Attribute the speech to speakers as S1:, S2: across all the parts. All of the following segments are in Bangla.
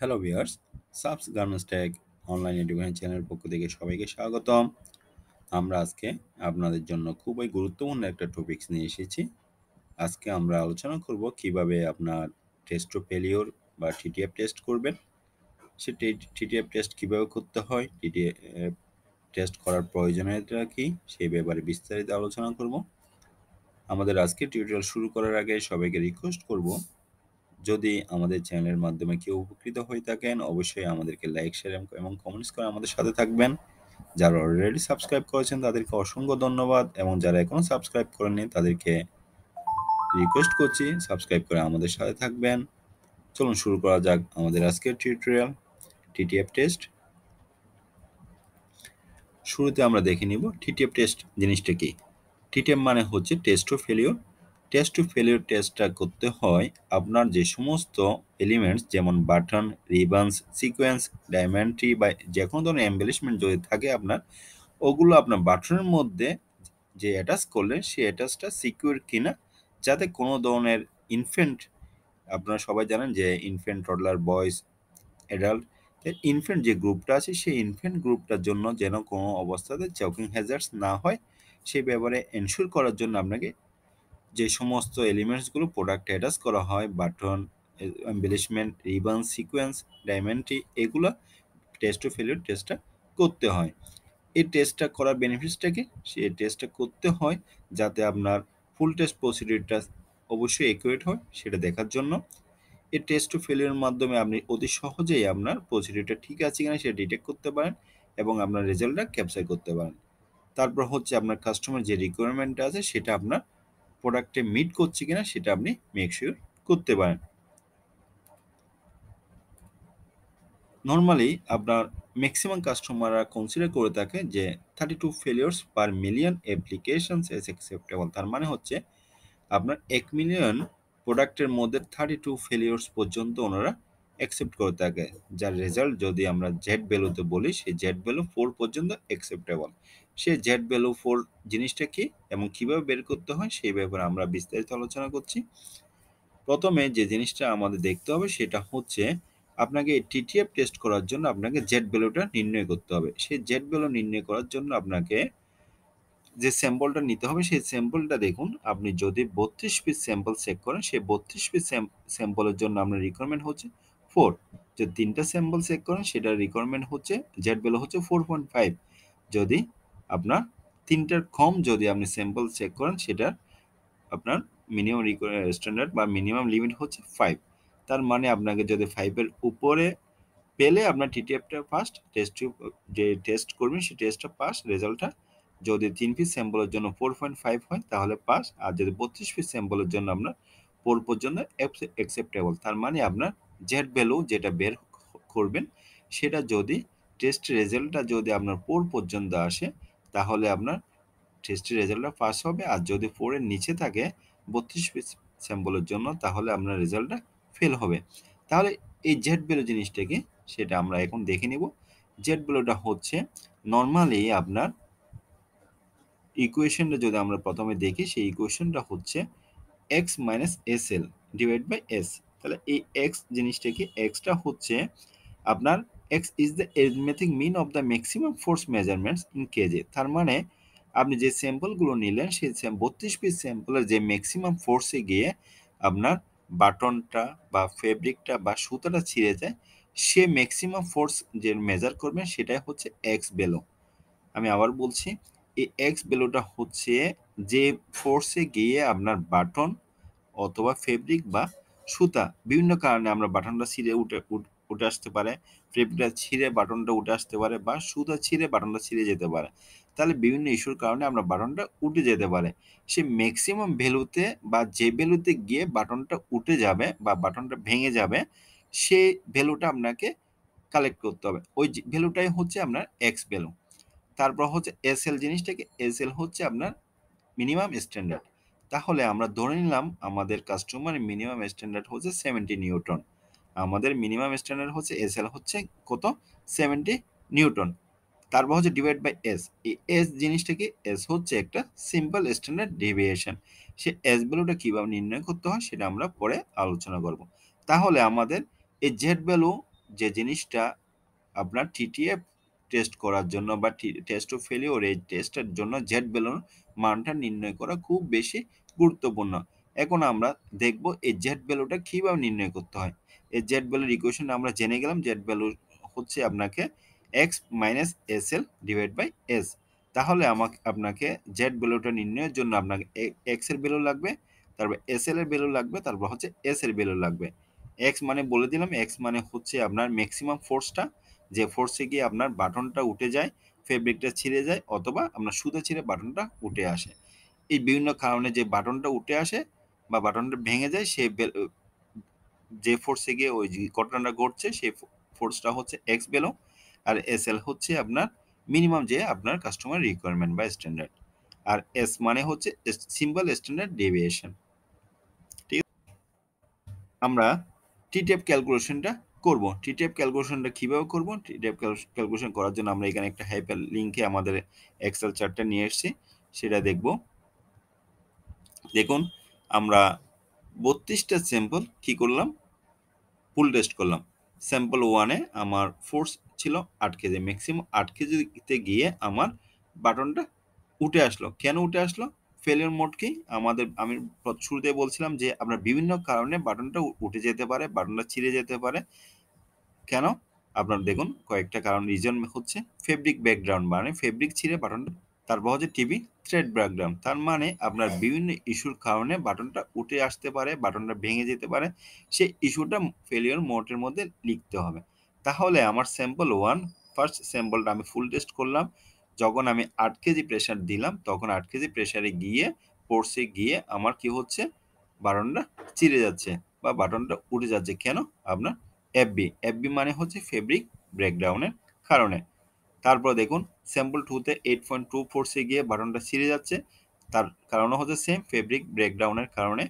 S1: Hello viewers subs garments tag online education চ্যানেলের পক্ষ থেকে সবাইকে স্বাগতম আমরা আজকে আপনাদের জন্য খুবই গুরুত্বপূর্ণ একটা টপিকস নিয়ে এসেছি আজকে আমরা আলোচনা করব কিভাবে আপনার টেস্ট ফেলিওর বা টিটিএফ টেস্ট করবেন সে টিটিএফ টেস্ট কিভাবে করতে হয় টিটিএফ টেস্ট করার প্রয়োজনীয়তা কী সেই ব্যাপারে বিস্তারিত আলোচনা করব আমাদের আজকে টিউটোরিয়াল শুরু করার আগে সবাইকে রিকোয়েস্ট করব যদি আমাদের চ্যানেলের মাধ্যমে কেউ উপকৃত হয়ে থাকেন অবশ্যই আমাদেরকে লাইক শেয়ার এবং কমেন্টস করে আমাদের সাথে থাকবেন যারা অলরেডি সাবস্ক্রাইব করেছেন তাদেরকে অসংখ্য ধন্যবাদ এবং যারা এখনও সাবস্ক্রাইব করেননি তাদেরকে রিকোয়েস্ট করছি সাবস্ক্রাইব করে আমাদের সাথে থাকবেন চলুন শুরু করা যাক আমাদের আজকের টিউটোরিয়াল টিটিএফ টেস্ট শুরুতে আমরা দেখে নিব টিটিএফ টেস্ট জিনিসটা কি টিটিএফ মানে হচ্ছে test of failure test to failure টেস্টটা করতে হয় আপনার যে সমস্ত এলিমেন্টস যেমন বাটন রিবান্স সিকোয়েন্স ডায়মেন্ট্রি বা যে কোনো ধরনের এম্বেলিশমেন্ট যদি থাকে আপনার ওগুলো আপনার বাটনের মধ্যে যে অ্যাটাচ করলেন সেই অ্যাটাচটা সিকিউর কিনা যাতে কোনো ধরনের ইনফেন্ট আপনারা সবাই জানেন যে ইনফেন্ট টডলার বয়স অ্যাডাল্ট ইনফেন্ট যে গ্রুপটা আছে সেই ইনফেন্ট গ্রুপটার জন্য যেন কোনো অবস্থাতে চকিং হ্যাজার্স না হয় সেই ব্যাপারে এনশিওর করার জন্য আপনাকে যে সমস্ত এলিমেন্টসগুলো প্রোডাক্ট অ্যাটাচ করা হয় বাটন এম্বেলিশমেন্ট রিবন সিকোয়েন্স ডায়মেন্ট্রি এগুলো টেস্ট টু ফেলিওর টেস্টটা করতে হয় এই টেস্টটা করার বেনিফিটসটাকে সেই টেস্টটা করতে হয় যাতে আপনার ফুল টেস্ট প্রসিডিউরটা অবশ্যই একুয়েট হয় সেটা দেখার জন্য এই টেস্ট টু ফেলিওর মাধ্যমে আপনি অতি সহজেই আপনার প্রসিডিউরটা ঠিক আছে কিনা সেটা ডিটেক্ট করতে পারেন এবং আপনার রেজাল্টটা ক্যাপচার করতে পারেন তারপর হচ্ছে আপনার কাস্টমার যে রিকোয়ারমেন্টটা আছে সেটা আপনার প্রোডাক্টে মিট করছে কিনা সেটা আপনি মেক শিওর করতে পারেন নর্মালি আপনার ম্যাক্সিমাম কাস্টমাররা কনসিডার করে থাকে যে thirty two failures per million applications as acceptable তার মানে হচ্ছে আপনার এক মিলিয়ন প্রোডাক্টের মধ্যে থার্টি টু ফেলিওর্স পর্যন্ত ওনারা অ্যাকসেপ্ট করে থাকে যার রেজাল্ট যদি আমরা জেড ভ্যালুতে বলি সেই জেড ভ্যালু ফোর পর্যন্ত অ্যাকসেপ্টেবল সে জেড ভ্যালু ফোর জিনিসটা কি এবং কিভাবে বের করতে হয় সেই ব্যাপারে আমরা বিস্তারিত আলোচনা করছি প্রথমে যে জিনিসটা আমাদের দেখতে হবে সেটা হচ্ছে আপনাকে টিটিএফ টেস্ট করার জন্য আপনাকে জেড ভ্যালুটা নির্ণয় করতে হবে সেই জেড ভ্যালু নির্ণয় করার জন্য আপনাকে যে স্যাম্পলটা নিতে হবে সেই স্যাম্পলটা দেখুন আপনি যদি বত্রিশ পিস স্যাম্পল চেক করেন সেই বত্রিশ পিস স্যাম্পলের জন্য আপনার রিকোয়ারমেন্ট হচ্ছে ফোর যদি তিনটা স্যাম্পল চেক করেন সেটার রিকোয়ারমেন্ট হচ্ছে জেড ভ্যালু হচ্ছে ফোর পয়েন্ট ফাইভ যদি আপনার তিনটার কম যদি আপনি স্যাম্পল চেক করেন সেটা আপনার মিনিমাম স্ট্যান্ডার্ড বা মিনিমাম লিমিট হচ্ছে ফাইভ তার মানে আপনাকে যদি ফাইভের উপরে পেলে আপনার টিটিএফটা ফার্স্ট টেস্ট যে টেস্ট করবেন সেই টেস্টটা পাস রেজাল্টটা যদি তিন পিস স্যাম্পলের জন্য ফোর পয়েন্ট ফাইভ হয় তাহলে পাস আর যদি বত্রিশ পিস স্যাম্পলের জন্য আপনার ফোর পর্যন্ত অ্যাকসেপ্টেবল তার মানে আপনার জেড ভ্যালু যেটা বের করবেন সেটা যদি টেস্ট রেজাল্টটা যদি আপনার ফোর পর্যন্ত আসে তাহলে আপনার টেস্টের রেজাল্টটা পাস হবে আর যদি ফোরের নিচে থাকে বত্রিশ পিস স্যাম্পলের জন্য তাহলে আপনার রেজাল্টটা ফেল হবে তাহলে এই জেড বেলো জিনিসটাকে সেটা আমরা এখন দেখে নিব জেড বেলোটা হচ্ছে নর্মালি আপনার ইকুয়েশনটা যদি আমরা প্রথমে দেখি সেই ইকুয়েশনটা হচ্ছে X minus S L divide by S তাহলে এই এক্স জিনিসটাকে এক্সটা হচ্ছে আপনার X is the arithmetic mean of the maximum force measurements in KG তার মানে আপনি যে স্যাম্পলগুলো নিলেন সেই বত্রিশ পিস স্যাম্পলের যে ম্যাক্সিমাম ফোর্সে গিয়ে আপনার বাটনটা বা ফেব্রিকটা বা সুতাটা ছিঁড়ে যায় সে ম্যাক্সিমাম ফোর্স যে মেজার করবেন সেটাই হচ্ছে এক্স বেলো আমি আবার বলছি এই এক্স বেলোটা হচ্ছে যে ফোর্সে গিয়ে আপনার বাটন অথবা ফেব্রিক বা সুতা বিভিন্ন কারণে আমরা বাটনটা ছিঁড়ে উঠে উঠে আসতে পারে ফ্লিপটা ছিঁড়ে বাটনটা উঠে আসতে পারে বা সুতা ছিঁড়ে বাটনটা ছিঁড়ে যেতে পারে তাহলে বিভিন্ন ইস্যুর কারণে আপনার বাটনটা উঠে যেতে পারে সে ম্যাক্সিমাম ভ্যালুতে বা যে ভ্যালুতে গিয়ে বাটনটা উঠে যাবে বা বাটনটা ভেঙে যাবে সেই ভ্যালুটা আপনাকে কালেক্ট করতে হবে ওই ভ্যালুটাই হচ্ছে আপনার এক্স ভ্যালু তারপর হচ্ছে এল জিনিসটাকে এল হচ্ছে আপনার মিনিমাম স্ট্যান্ডার্ড তাহলে আমরা ধরে নিলাম আমাদের কাস্টমার মিনিমাম স্ট্যান্ডার্ড হচ্ছে সেভেন্টি নিউটন আমাদের মিনিমাম স্ট্যান্ডার্ড হচ্ছে এস এল হচ্ছে কত সেভেন্টি নিউটন তারপর হচ্ছে ডিভাইড বাই এস এই এস জিনিসটা কি এস হচ্ছে একটা সিম্পল স্ট্যান্ডার্ড ডেভিয়েশন সে এস ভ্যালুটা কীভাবে নির্ণয় করতে হয় সেটা আমরা পরে আলোচনা করব তাহলে আমাদের এই জেড ভ্যালু যে জিনিসটা আপনার টিটিএফ টেস্ট করার জন্য বা টেস্ট অফ ফেলিওর এই টেস্টের জন্য জেড ভ্যালুর মানটা নির্ণয় করা খুব বেশি গুরুত্বপূর্ণ এখন আমরা দেখব এই জেড ভ্যালুটা কীভাবে নির্ণয় করতে হয় এই জেড ভ্যালুর ইকুয়েশন আমরা জেনে গেলাম জেড ভ্যালু হচ্ছে আপনাকে X minus S L divide by S তাহলে আমাকে আপনাকে জেড ভ্যালুটা নির্ণয়ের জন্য আপনাকে এক্স এর ভ্যালু লাগবে তারপর এস এল এর ভ্যালু লাগবে তারপর হচ্ছে এস এর ভ্যালু লাগবে এক্স মানে বলে দিলাম এক্স মানে হচ্ছে আপনার ম্যাক্সিমাম ফোর্সটা যে ফোর্সে গিয়ে আপনার বাটনটা উঠে যায় ফেব্রিকটা ছিঁড়ে যায় অথবা আপনার সুতো ছিঁড়ে বাটনটা উঠে আসে এই বিভিন্ন কারণে যে বাটনটা উঠে আসে বা বাটনটা ভেঙে যায় সেই যে ফোর্সে গিয়ে ওই ঘটনাটা ঘটছে সেই ফোর্সটা হচ্ছে এক্স বেলো আর এস এল হচ্ছে আপনার মিনিমাম যে আপনার কাস্টমার রিকোয়ারমেন্ট বা স্ট্যান্ডার্ড আর এস মানে হচ্ছে সিম্বল স্ট্যান্ডার্ড ডেভিয়েশন ঠিক আমরা টিটেপ ক্যালকুলেশনটা টি টিটেপ ক্যালকুলেশনটা কীভাবে করব টিটেপ ক্যালকুলেশন করার জন্য আমরা এখানে একটা হাইপার লিঙ্কে আমাদের এক্সেল চার্টটা নিয়ে এসেছি সেটা দেখব দেখুন আমরা বত্রিশটা স্যাম্পল কী করলাম ফুল টেস্ট করলাম স্যাম্পল ওয়ানে আমার ফোর্স ছিল আট কেজি ম্যাক্সিমাম আট কেজিতে গিয়ে আমার বাটনটা উঠে আসলো কেন উঠে আসলো ফেলিওর মোড কি আমাদের আমি শুরুতে বলছিলাম যে আপনার বিভিন্ন কারণে বাটনটা উঠে যেতে পারে বাটনটা ছিঁড়ে যেতে পারে কেন আপনার দেখুন কয়েকটা কারণ রিজন হচ্ছে ফেব্রিক ব্যাকগ্রাউন্ড মানে ফেব্রিক ছিঁড়ে বাটনটা তারপর হচ্ছে টিভি থ্রেড ব্যাকগ্রাউন্ড তার মানে আপনার হ্যাঁ। বিভিন্ন ইস্যুর কারণে বাটনটা উঠে আসতে পারে বাটনটা ভেঙে যেতে পারে সেই ইস্যুটা ফেলিওর মোটের মধ্যে লিখতে হবে তাহলে আমার স্যাম্পল ওয়ান ফার্স্ট স্যাম্পলটা আমি ফুল টেস্ট করলাম যখন আমি আট কেজি প্রেশার দিলাম তখন আট কেজি প্রেশারে গিয়ে পড়ছে গিয়ে আমার কি হচ্ছে বাটনটা চিরে যাচ্ছে বা বাটনটা উঠে যাচ্ছে কেন আপনার এফবি এফবি মানে হচ্ছে ফেব্রিক ব্রেকডাউনের কারণে তারপর দেখুন স্যাম্পল টুতে এইট পয়েন্ট টু ফোরসে গিয়ে বাটনটা ছিঁড়ে যাচ্ছে তার কারণও হচ্ছে সেম ফেব্রিক ব্রেকডাউনের কারণে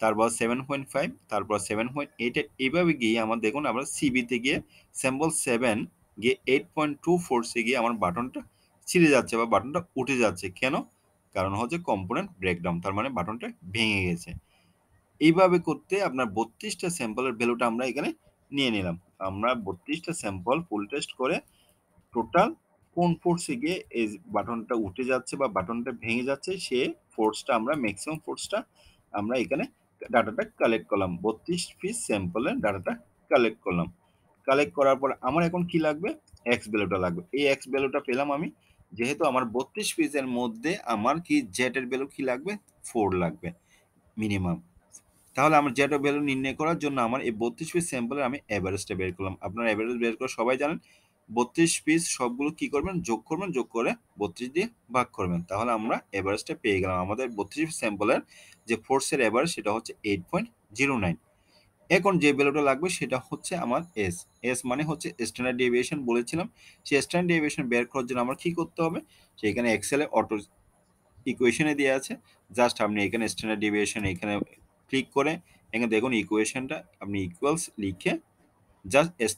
S1: তারপর সেভেন পয়েন্ট ফাইভ তারপর সেভেন পয়েন্ট এইট এইভাবে গিয়ে আমার দেখুন আমরা সিবিতে গিয়ে স্যাম্পল সেভেন গিয়ে এইট পয়েন্ট টু ফোরসে গিয়ে আমার বাটনটা ছিঁড়ে যাচ্ছে বা বাটনটা উঠে যাচ্ছে কেন কারণ হচ্ছে কম্পোনেন্ট ব্রেকডাউন তার মানে বাটনটা ভেঙে গেছে এইভাবে করতে আপনার বত্রিশটা স্যাম্পলের ভ্যালুটা আমরা এখানে নিয়ে নিলাম আমরা বত্রিশটা স্যাম্পল ফুল টেস্ট করে টোটাল কোন ফোর্সে গিয়ে এই বাটনটা উঠে যাচ্ছে বা বাটনটা ভেঙে যাচ্ছে সে ফোর্সটা আমরা ম্যাক্সিমাম ফোর্সটা আমরা এখানে ডাটাটা কালেক্ট করলাম বত্রিশ পিস স্যাম্পলের ডাটাটা কালেক্ট করলাম কালেক্ট করার পর আমার এখন কি লাগবে এক্স ভ্যালুটা লাগবে এই এক্স ভ্যালুটা পেলাম আমি যেহেতু আমার বত্রিশ পিসের মধ্যে আমার কি জেটের ভ্যালু কি লাগবে ফোর লাগবে মিনিমাম তাহলে আমার জেটের ভ্যালু নির্ণয় করার জন্য আমার এই বত্রিশ পিস স্যাম্পলের আমি অ্যাভারেজটা বের করলাম আপনার অ্যাভারেজ বের করে সবাই জানেন বত্রিশ পিস সবগুলো কি করবেন যোগ করবেন যোগ করে বত্রিশ দিয়ে ভাগ করবেন তাহলে আমরা এভারেজটা পেয়ে গেলাম আমাদের বত্রিশ স্যাম্পলের যে ফোর্সের এভারেজ সেটা হচ্ছে এইট পয়েন্ট জিরো নাইন এখন যে ভ্যালুটা লাগবে সেটা হচ্ছে আমার এস এস মানে হচ্ছে স্ট্যান্ডার্ড ডেভিয়েশন বলেছিলাম সেই স্ট্যান্ডার্ড ডেভিয়েশন বের করার জন্য আমার কি করতে হবে সেইখানে এক্সেলে অটো ইকুয়েশনে দেওয়া আছে জাস্ট আপনি এখানে স্ট্যান্ডার্ড ডেভিয়েশন এখানে ক্লিক করে এখানে দেখুন ইকুয়েশনটা আপনি ইকুয়ালস লিখে জাস্ট এস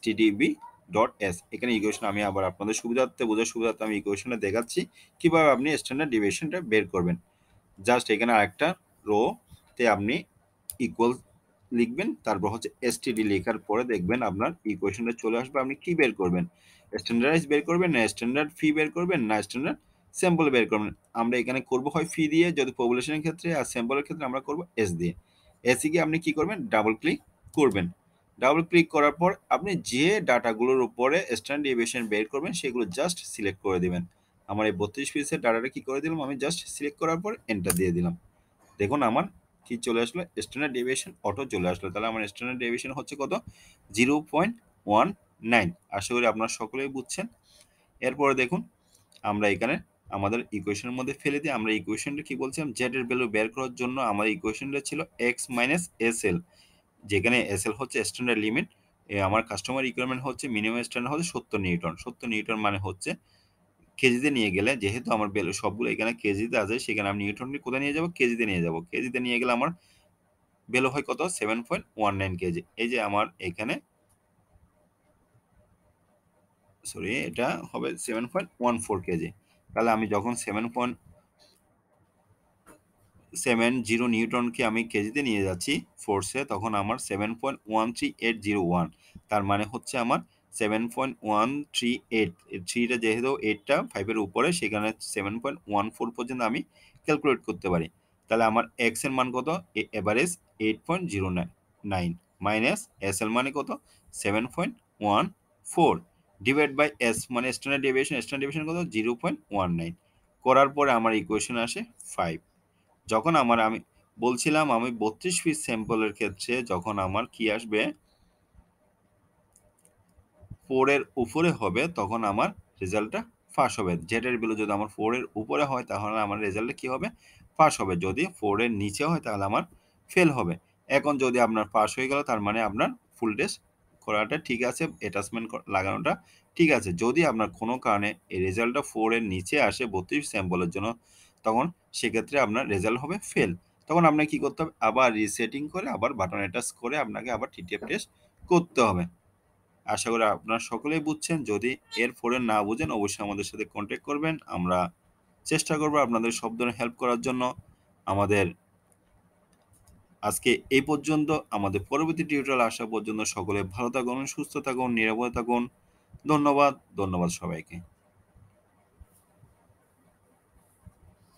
S1: ডট এস এখানে ইকুয়েশন আমি আবার আপনাদের সুবিধার্থে বোঝার সুবিধার্থে আমি ইকুয়েশনে দেখাচ্ছি কীভাবে আপনি স্ট্যান্ডার্ড ডিভিয়েশনটা বের করবেন জাস্ট এখানে আরেকটা রোতে আপনি ইকুয়াল লিখবেন তারপর হচ্ছে এসটিডি লেখার পরে দেখবেন আপনার ইকুয়েশনটা চলে আসবে আপনি কী বের করবেন স্ট্যান্ডার্ডাইজ বের করবেন না স্ট্যান্ডার্ড ফি বের করবেন না স্ট্যান্ডার্ড স্যাম্পল বের করবেন আমরা এখানে করব হয় ফি দিয়ে যদি পপুলেশনের ক্ষেত্রে আর স্যাম্পলের ক্ষেত্রে আমরা করব এস দিয়ে এসি গিয়ে আপনি কী করবেন ডাবল ক্লিক করবেন ডাবল ক্লিক করার পর আপনি যে ডাটাগুলোর উপরে স্ট্যান্ড ডেভিয়েশন বের করবেন সেগুলো জাস্ট সিলেক্ট করে দিবেন আমার এই বত্রিশ পিসের ডাটাটা কী করে দিলাম আমি জাস্ট সিলেক্ট করার পর এন্টার দিয়ে দিলাম দেখুন আমার কি চলে আসলো স্ট্যান্ডার্ড ডেভিয়েশন অটো চলে আসলো তাহলে আমার স্ট্যান্ডার্ড ডেভিয়েশন হচ্ছে কত জিরো পয়েন্ট ওয়ান নাইন আশা করি আপনারা সকলেই বুঝছেন এরপরে দেখুন আমরা এখানে আমাদের ইকুয়েশনের মধ্যে ফেলে দিই আমরা ইকুয়েশনটা কি বলছিলাম জেড এর ভ্যালু বের করার জন্য আমার ইকুয়েশনটা ছিল এক্স মাইনাস এস এল যেখানে এল হচ্ছে স্ট্যান্ডার্ড লিমিট আমার কাস্টমার রিকোয়ারমেন্ট হচ্ছে মিনিমাম স্ট্যান্ডার্ড হচ্ছে সত্তর নিউটন সত্তর নিউটন মানে হচ্ছে কেজিতে নিয়ে গেলে যেহেতু আমার বেল সবগুলো এখানে কেজিতে আছে সেখানে আমি নিউটনটি কোথায় নিয়ে যাবো কেজিতে নিয়ে যাবো কেজিতে নিয়ে গেলে আমার বেলো হয় কত seven point one nine KG এই যে আমার এখানে সরি এটা হবে seven point one four KG তাহলে আমি যখন সেভেন পয়েন্ট সেভেন জিরো নিউটনকে আমি কেজিতে নিয়ে যাচ্ছি ফোর্সে তখন আমার seven point one three eight zero one তার মানে হচ্ছে আমার seven point one three eight থ্রিটা যেহেতু এইটটা ফাইভের উপরে সেখানে সেভেন পয়েন্ট ওয়ান ফোর পর্যন্ত আমি ক্যালকুলেট করতে পারি তাহলে আমার এক্স এর মান কত average eight point zero nine minus S L মানে কত seven point one four divide by S মানে স্ট্যান্ডার্ড ডেভিয়েশন স্ট্যান্ডার্ড ডেভিয়েশন কত জিরো পয়েন্ট ওয়ান নাইন করার পরে আমার ইকুয়েশন আসে ফাইভ যখন আমার আমি বলছিলাম আমি বত্রিশ পিস স্যাম্পলের ক্ষেত্রে যখন আমার কি আসবে ফোরের উপরে হবে তখন আমার রেজাল্টটা ফাঁস হবে জেটের বিলো যদি আমার ফোরের উপরে হয় তাহলে আমার রেজাল্টটা কি হবে ফাঁস হবে যদি ফোরের নিচে হয় তাহলে আমার ফেল হবে এখন যদি আপনার পাস হয়ে গেল তার মানে আপনার ফুল টেস্ট করাটা ঠিক আছে অ্যাটাচমেন্ট লাগানোটা ঠিক আছে যদি আপনার কোনো কারণে এই রেজাল্টটা ফোরের নিচে আসে বত্রিশ স্যাম্পলের জন্য তখন সেক্ষেত্রে আপনার রেজাল্ট হবে ফেল তখন আপনাকে কি করতে হবে আবার রিসেটিং করে আবার বাটন অ্যাটাচ করে আপনাকে আবার টিটিএফ টেস্ট করতে হবে আশা করি আপনারা সকলেই বুঝছেন যদি এর ফোরে না বুঝেন অবশ্যই আমাদের সাথে কন্ট্যাক্ট করবেন আমরা চেষ্টা করব আপনাদের সব ধরনের হেল্প করার জন্য আমাদের আজকে এই পর্যন্ত আমাদের পরবর্তী টিউটোরিয়াল আসা পর্যন্ত সকলে ভালো থাকুন সুস্থ থাকুন নিরাপদে থাকুন ধন্যবাদ ধন্যবাদ সবাইকে